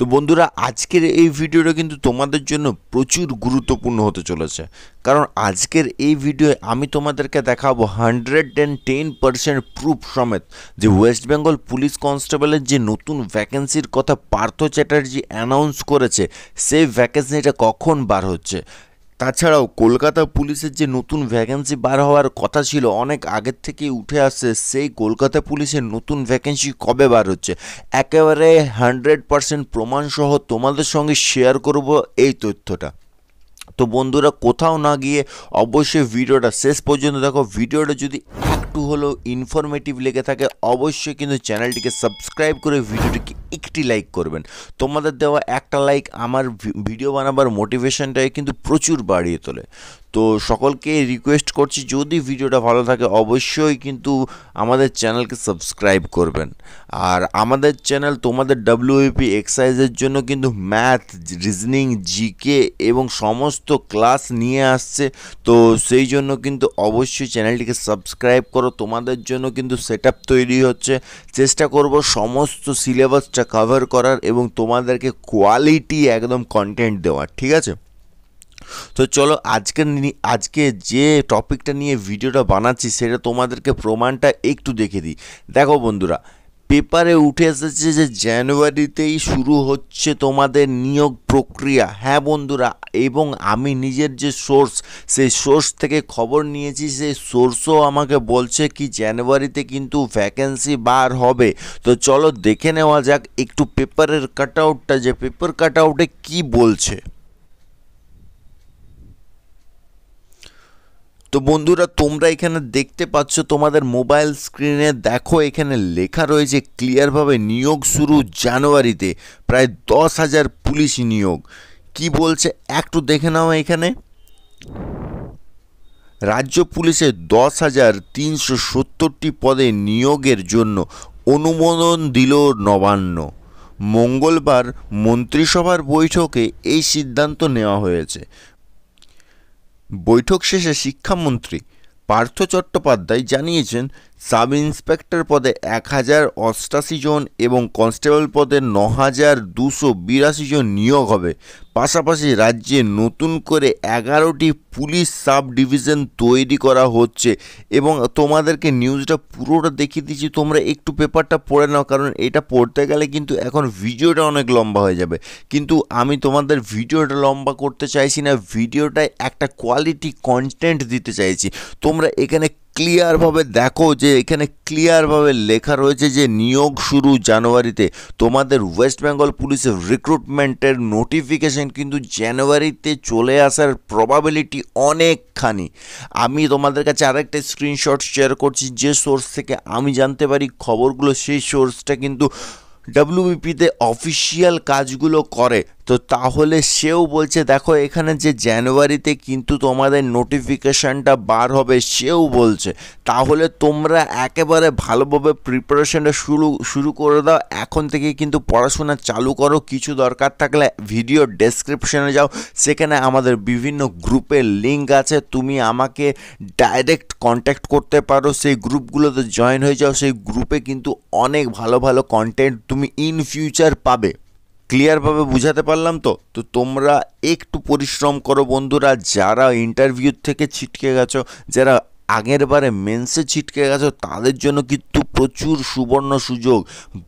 তো বন্ধুরা আজকের এই ভিডিওটা কিন্তু তোমাদের জন্য প্রচুর গুরুত্বপূর্ণ হতে চলেছে কারণ আজকের এই ভিডিও আমি তোমাদেরকে দেখাবো hundred and ten percent proof সমেত যে ওয়েস্ট বেঙ্গল পুলিশ কনস্টেবলের যে নতুন ভ্যাকেন্সির কথা পার্থ চ্যাটার্জি অ্যানাউন্স করেছে সেই ভ্যাকেন্সিটা কখন বার হচ্ছে তাছাড়াও কলকাতা পুলিশের যে নতুন ভ্যাকেন্সি বার হওয়ার কথা ছিল অনেক আগের থেকেই উঠে আসছে সেই কলকাতা পুলিশের নতুন ভ্যাকেন্সি কবে বার হচ্ছে একেবারে হান্ড্রেড পারসেন্ট প্রমাণসহ তোমাদের সঙ্গে শেয়ার করব এই তথ্যটা তো বন্ধুরা কোথাও না গিয়ে অবশ্যই ভিডিওটা শেষ পর্যন্ত দেখো ভিডিওটা যদি একটু হলেও ইনফরমেটিভ লেগে থাকে অবশ্যই কিন্তু চ্যানেলটিকে সাবস্ক্রাইব করে ভিডিওটিকে একটি লাইক করবেন তোমাদের দেওয়া একটা লাইক আমার ভিডিও বানাবার মোটিভেশনটাকে কিন্তু প্রচুর বাড়িয়ে তোলে তো সকলকে রিকোয়েস্ট করছি যদি ভিডিওটা ভালো থাকে অবশ্যই কিন্তু আমাদের চ্যানেলকে সাবস্ক্রাইব করবেন আর আমাদের চ্যানেল তোমাদের ডাব্লিউপি এক্সারসাইজের জন্য কিন্তু ম্যাথ রিজনিং জিকে এবং সমস্ত ক্লাস নিয়ে আসছে তো সেই জন্য কিন্তু অবশ্যই চ্যানেলটিকে সাবস্ক্রাইব করো তোমাদের জন্য কিন্তু সেট তৈরি হচ্ছে চেষ্টা করব সমস্ত সিলেবাসটা কভার করার এবং তোমাদেরকে কোয়ালিটি একদম কন্টেন্ট দেওয়ার ঠিক আছে তো চলো আজকে আজকে যে টপিকটা নিয়ে ভিডিওটা বানাচ্ছি সেটা তোমাদেরকে প্রমাণটা একটু দেখে দিই দেখো বন্ধুরা পেপারে উঠে এসেছে যে জানুয়ারিতেই শুরু হচ্ছে তোমাদের নিয়োগ প্রক্রিয়া হ্যাঁ বন্ধুরা এবং আমি নিজের যে সোর্স সেই সোর্স থেকে খবর নিয়েছি সেই সোর্সও আমাকে বলছে কি জানুয়ারিতে কিন্তু ভ্যাকেন্সি বার হবে তো চলো দেখে নেওয়া যাক একটু পেপারের কাট আউটটা যে পেপার কাট আউটে কী বলছে তো বন্ধুরা তোমরা এখানে দেখতে পাচ্ছ তোমাদের মোবাইল স্ক্রিনে দেখো এখানে লেখা রয়েছে ক্লিয়ারভাবে নিয়োগ শুরু জানুয়ারিতে প্রায় দশ হাজার পুলিশ নিয়োগ কি বলছে একটু দেখে নাও এখানে রাজ্য পুলিশে দশ হাজার তিনশো সত্তরটি পদে নিয়োগের জন্য অনুমোদন দিল নবান্ন মঙ্গলবার মন্ত্রিসভার বৈঠকে এই সিদ্ধান্ত নেওয়া হয়েছে বৈঠক শেষে শিক্ষামন্ত্রী পার্থ চট্টোপাধ্যায় জানিয়েছেন সাব ইন্সপেক্টর পদে এক হাজার অষ্টাশি জন এবং কনস্টেবল পদে ন হাজার দুশো বিরাশি জন নিয়োগ হবে পাশাপাশি রাজ্যে নতুন করে এগারোটি পুলিশ সাব ডিভিশন তৈরি করা হচ্ছে এবং তোমাদেরকে নিউজটা পুরোটা দেখিয়ে দিচ্ছি তোমরা একটু পেপারটা পড়ে নাও কারণ এটা পড়তে গেলে কিন্তু এখন ভিডিওটা অনেক লম্বা হয়ে যাবে কিন্তু আমি তোমাদের ভিডিওটা লম্বা করতে চাইছি না ভিডিওটায় একটা কোয়ালিটি কন্টেন্ট দিতে চাইছি তোমরা এখানে ক্লিয়ারভাবে দেখো যে এখানে ক্লিয়ারভাবে লেখা রয়েছে যে নিয়োগ শুরু জানুয়ারিতে তোমাদের ওয়েস্ট বেঙ্গল পুলিশের রিক্রুটমেন্টের নোটিফিকেশন কিন্তু জানুয়ারিতে চলে আসার প্রবাবিলিটি অনেকখানি আমি তোমাদের কাছে আরেকটা স্ক্রিনশট শেয়ার করছি যে সোর্স থেকে আমি জানতে পারি খবরগুলো সেই সোর্সটা কিন্তু ডাব্লিউবিপিতে অফিসিয়াল কাজগুলো করে তো তাহলে সেও বলছে দেখো এখানে যে জানুয়ারিতে কিন্তু তোমাদের নোটিফিকেশানটা বার হবে সেও বলছে তাহলে তোমরা একেবারে ভালোভাবে প্রিপারেশনটা শুরু শুরু করে দাও এখন থেকে কিন্তু পড়াশোনা চালু করো কিছু দরকার থাকলে ভিডিও ডেসক্রিপশানে যাও সেখানে আমাদের বিভিন্ন গ্রুপের লিঙ্ক আছে তুমি আমাকে ডাইরেক্ট কন্ট্যাক্ট করতে পারো সেই গ্রুপগুলোতে জয়েন হয়ে যাও সেই গ্রুপে কিন্তু অনেক ভালো ভালো কন্টেন্ট তুমি ইন ফিউচার পাবে ক্লিয়ারভাবে বুঝাতে পারলাম তো তো তোমরা একটু পরিশ্রম করো বন্ধুরা যারা ইন্টারভিউ থেকে ছিটকে গেছো যারা আগের বারে মেন্সে ছিটকে গেছে তাদের জন্য কিন্তু প্রচুর সুবর্ণ সুযোগ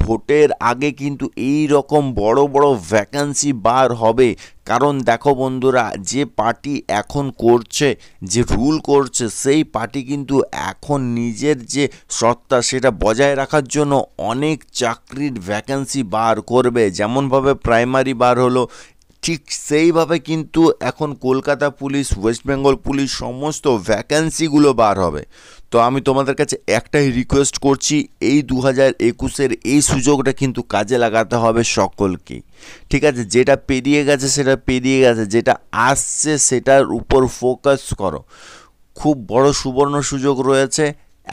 ভোটের আগে কিন্তু এই রকম বড় বড় ভ্যাকান্সি বার হবে কারণ দেখো বন্ধুরা যে পার্টি এখন করছে যে রুল করছে সেই পার্টি কিন্তু এখন নিজের যে সত্তা সেটা বজায় রাখার জন্য অনেক চাকরির ভ্যাকেন্সি বার করবে যেমনভাবে প্রাইমারি বার হলো ঠিক সেইভাবে কিন্তু এখন কলকাতা পুলিশ ওয়েস্ট বেঙ্গল পুলিশ সমস্ত ভ্যাকেন্সিগুলো বার হবে তো আমি তোমাদের কাছে একটাই রিকোয়েস্ট করছি এই দু হাজার একুশের এই সুযোগটা কিন্তু কাজে লাগাতে হবে সকলকে ঠিক আছে যেটা পেরিয়ে গেছে সেটা পেরিয়ে গেছে যেটা আসছে সেটার উপর ফোকাস করো খুব বড় সুবর্ণ সুযোগ রয়েছে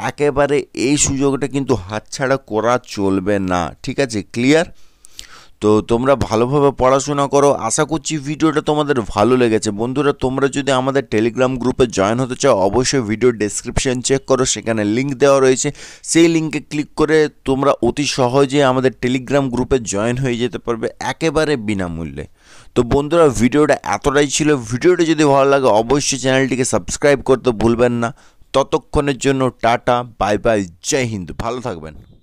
একেবারে এই সুযোগটা কিন্তু হাতছাড়া করা চলবে না ঠিক আছে ক্লিয়ার তো তোমরা ভালোভাবে পড়াশোনা করো আশা করছি ভিডিওটা তোমাদের ভালো লেগেছে বন্ধুরা তোমরা যদি আমাদের টেলিগ্রাম গ্রুপে জয়েন হতে চাও অবশ্যই ভিডিও ডেসক্রিপশন চেক করো সেখানে লিঙ্ক দেওয়া রয়েছে সেই লিঙ্কে ক্লিক করে তোমরা অতি সহজে আমাদের টেলিগ্রাম গ্রুপে জয়েন হয়ে যেতে পারবে একেবারে বিনামূল্যে তো বন্ধুরা ভিডিওটা এতটাই ছিল ভিডিওটা যদি ভালো লাগে অবশ্যই চ্যানেলটিকে সাবস্ক্রাইব করতে ভুলবেন না ততক্ষণের জন্য tata bye bye Jai Hind ভালো থাকবেন